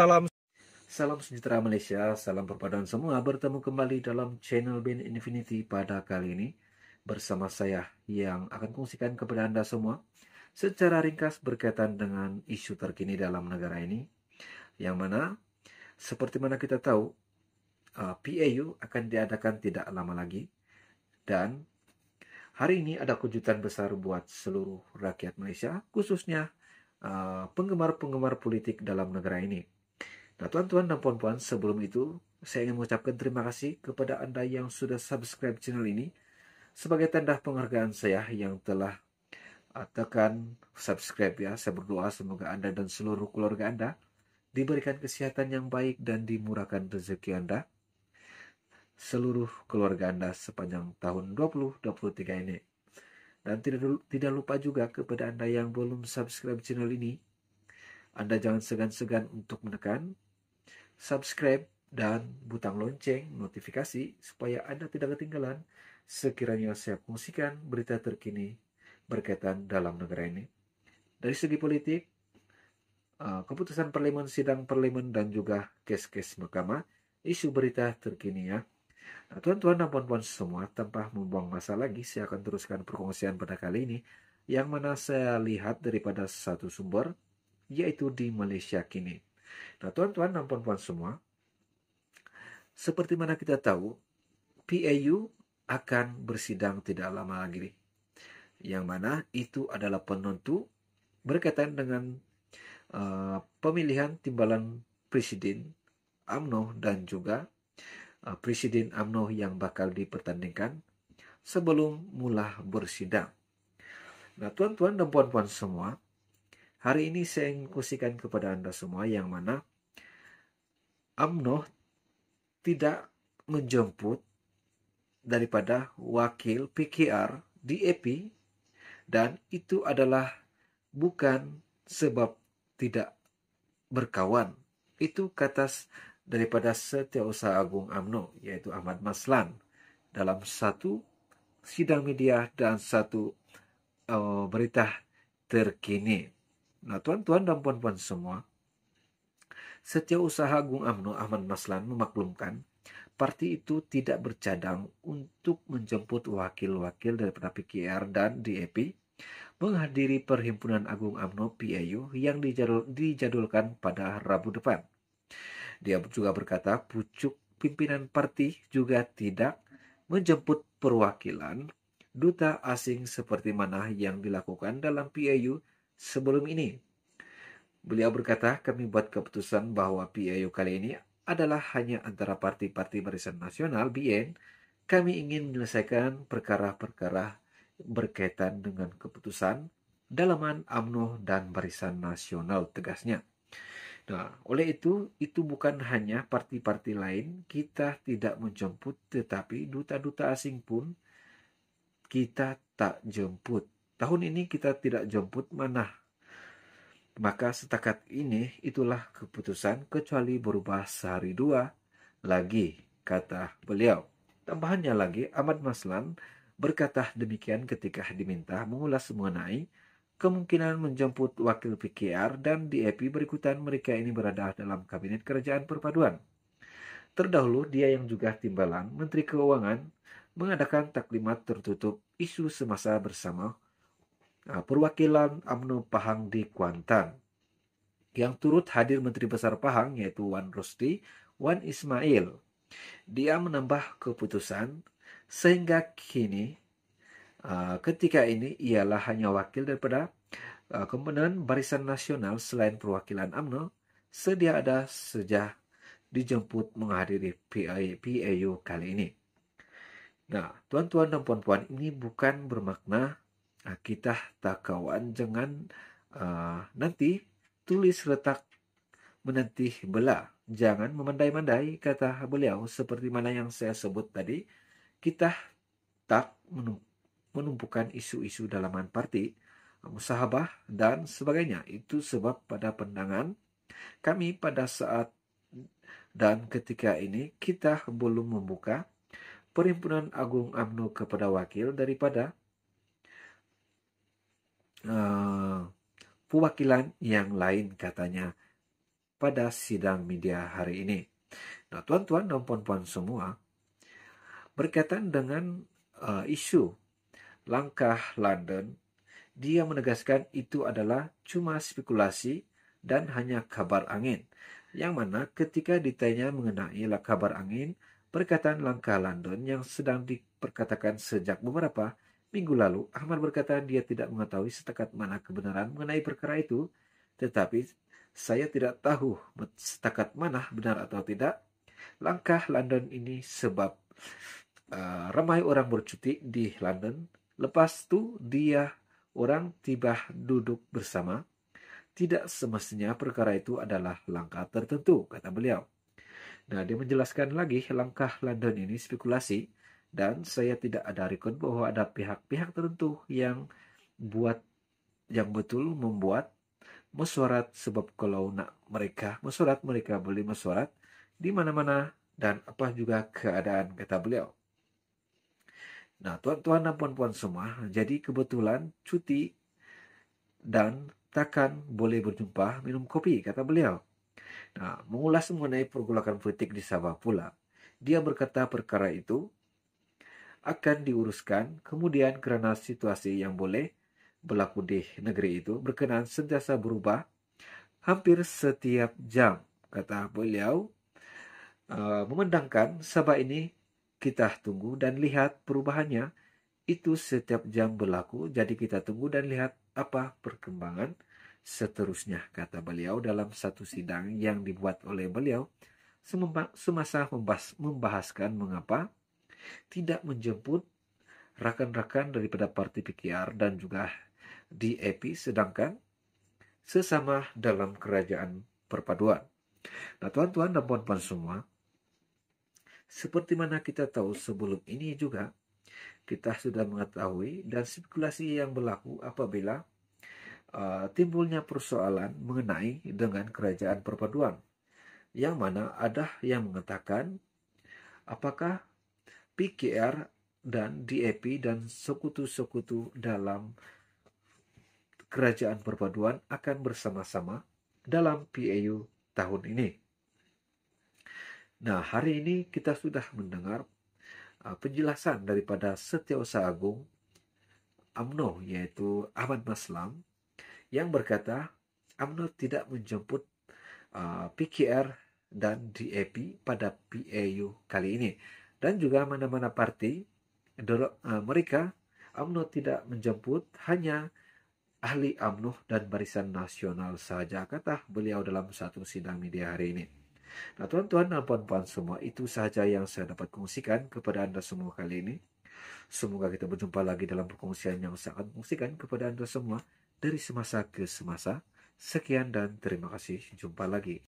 Salam Salam sejahtera Malaysia, salam perpaduan semua. Bertemu kembali dalam channel Ben Infinity pada kali ini bersama saya yang akan kongsikan kepada Anda semua secara ringkas berkaitan dengan isu terkini dalam negara ini. Yang mana seperti mana kita tahu uh, PAU akan diadakan tidak lama lagi dan hari ini ada kejutan besar buat seluruh rakyat Malaysia khususnya uh, penggemar-penggemar politik dalam negara ini Nah tuan-tuan dan puan-puan sebelum itu saya ingin mengucapkan terima kasih kepada Anda yang sudah subscribe channel ini sebagai tanda penghargaan saya yang telah tekan subscribe ya. Saya berdoa semoga Anda dan seluruh keluarga Anda diberikan kesehatan yang baik dan dimurahkan rezeki Anda. Seluruh keluarga Anda sepanjang tahun 2023 ini. Dan tidak, tidak lupa juga kepada Anda yang belum subscribe channel ini, Anda jangan segan-segan untuk menekan subscribe, dan butang lonceng notifikasi supaya Anda tidak ketinggalan sekiranya saya fungsikan berita terkini berkaitan dalam negara ini. Dari segi politik, eh, keputusan parlemen, sidang parlemen, dan juga kes-kes mahkamah, isu berita terkini ya. Nah, tuan-tuan dan puan-puan semua, tanpa membuang masa lagi, saya akan teruskan perkongsian pada kali ini, yang mana saya lihat daripada satu sumber, yaitu di Malaysia kini. Nah, tuan-tuan dan puan-puan semua, seperti mana kita tahu, PAU akan bersidang tidak lama lagi. Yang mana itu adalah penentu berkaitan dengan uh, pemilihan timbalan presiden AMNO dan juga uh, presiden AMNO yang bakal dipertandingkan sebelum mula bersidang. Nah, tuan-tuan dan puan-puan semua, Hari ini saya ingin kepada Anda semua yang mana AMNO tidak menjemput daripada wakil PKR di EPI dan itu adalah bukan sebab tidak berkawan. Itu kata daripada Setiausaha Agung AMNO yaitu Ahmad Maslan dalam satu sidang media dan satu uh, berita terkini. Nah tuan-tuan dan puan-puan semua, setiap usaha Agung Amno Ahmad Maslan memaklumkan parti itu tidak bercadang untuk menjemput wakil-wakil daripada PKR dan DAP menghadiri Perhimpunan Agung AMNO PAU yang dijadul, dijadulkan pada Rabu depan. Dia juga berkata pucuk pimpinan parti juga tidak menjemput perwakilan duta asing seperti mana yang dilakukan dalam PAU sebelum ini. Beliau berkata, kami buat keputusan bahwa PAU kali ini adalah hanya antara parti-parti barisan nasional BN. Kami ingin menyelesaikan perkara-perkara berkaitan dengan keputusan dalaman AMNO dan barisan nasional tegasnya. Nah, oleh itu, itu bukan hanya parti-parti lain, kita tidak menjemput, tetapi duta-duta asing pun kita tak jemput. Tahun ini kita tidak jemput mana. Maka setakat ini itulah keputusan kecuali berubah sehari dua lagi, kata beliau. Tambahannya lagi, Ahmad Maslan berkata demikian ketika diminta mengulas mengenai kemungkinan menjemput wakil PKR dan di Epi berikutan mereka ini berada dalam kabinet Kerajaan perpaduan. Terdahulu dia yang juga timbalan Menteri Keuangan mengadakan taklimat tertutup isu semasa bersama Ah, perwakilan UMNO Pahang di Kuantan. Yang turut hadir Menteri Besar Pahang yaitu Wan Rusti, Wan Ismail. Dia menambah keputusan sehingga kini ah, ketika ini ialah hanya wakil daripada ah, Kemenangan Barisan Nasional selain perwakilan UMNO sedia ada sejak dijemput menghadiri PAU kali ini. Nah, tuan-tuan dan puan-puan, ini bukan bermakna Ah, kita tak kawan jangan uh, ah, nanti tulis letak menanti bela jangan memandai-mandai kata beliau seperti mana yang saya sebut tadi kita tak menumpukan isu-isu dalaman parti musahabah dan sebagainya itu sebab pada pandangan kami pada saat dan ketika ini kita belum membuka perhimpunan Agung amnu kepada wakil daripada uh, perwakilan yang lain katanya pada sidang media hari ini. Nah, tuan-tuan dan puan-puan semua, berkaitan dengan uh, isu langkah London, dia menegaskan itu adalah cuma spekulasi dan hanya kabar angin. Yang mana ketika ditanya mengenai kabar angin, perkataan langkah London yang sedang diperkatakan sejak beberapa Minggu lalu, Ahmad berkata dia tidak mengetahui setakat mana kebenaran mengenai perkara itu, tetapi saya tidak tahu setakat mana benar atau tidak. Langkah London ini sebab uh, ramai orang bercuti di London. Lepas itu dia orang tiba duduk bersama. Tidak semestinya perkara itu adalah langkah tertentu, kata beliau. Nah, dia menjelaskan lagi langkah London ini spekulasi dan saya tidak ada rekod bahwa ada pihak-pihak tertentu yang buat yang betul membuat mesurat sebab kalau nak mereka mesurat mereka boleh mesurat di mana-mana dan apa juga keadaan kata beliau. Nah, tuan-tuan dan puan-puan semua, jadi kebetulan cuti dan takkan boleh berjumpa minum kopi, kata beliau. Nah, mengulas mengenai pergolakan politik di Sabah pula. Dia berkata perkara itu akan diuruskan. Kemudian karena situasi yang boleh berlaku di negeri itu berkenaan sentiasa berubah hampir setiap jam, kata beliau. E, memandangkan Sabah ini kita tunggu dan lihat perubahannya itu setiap jam berlaku. Jadi kita tunggu dan lihat apa perkembangan seterusnya, kata beliau dalam satu sidang yang dibuat oleh beliau semasa membahas, membahaskan mengapa tidak menjemput rakan-rakan daripada parti PKR dan juga di EPI sedangkan sesama dalam kerajaan perpaduan. Nah tuan-tuan dan puan-puan semua, seperti mana kita tahu sebelum ini juga, kita sudah mengetahui dan spekulasi yang berlaku apabila uh, timbulnya persoalan mengenai dengan kerajaan perpaduan. Yang mana ada yang mengatakan apakah PKR dan DAP dan sekutu-sekutu dalam kerajaan perpaduan akan bersama-sama dalam PAU tahun ini. Nah, hari ini kita sudah mendengar uh, penjelasan daripada Setiausaha Agung AMNO yaitu Ahmad Maslam yang berkata AMNO tidak menjemput uh, PKR dan DAP pada PAU kali ini dan juga mana-mana partai eh, mereka UMNO tidak menjemput hanya ahli UMNO dan barisan nasional saja kata beliau dalam satu sidang media hari ini. Nah tuan-tuan dan puan-puan semua itu saja yang saya dapat kongsikan kepada anda semua kali ini. Semoga kita berjumpa lagi dalam perkongsian yang saya akan kongsikan kepada anda semua dari semasa ke semasa. Sekian dan terima kasih. Jumpa lagi.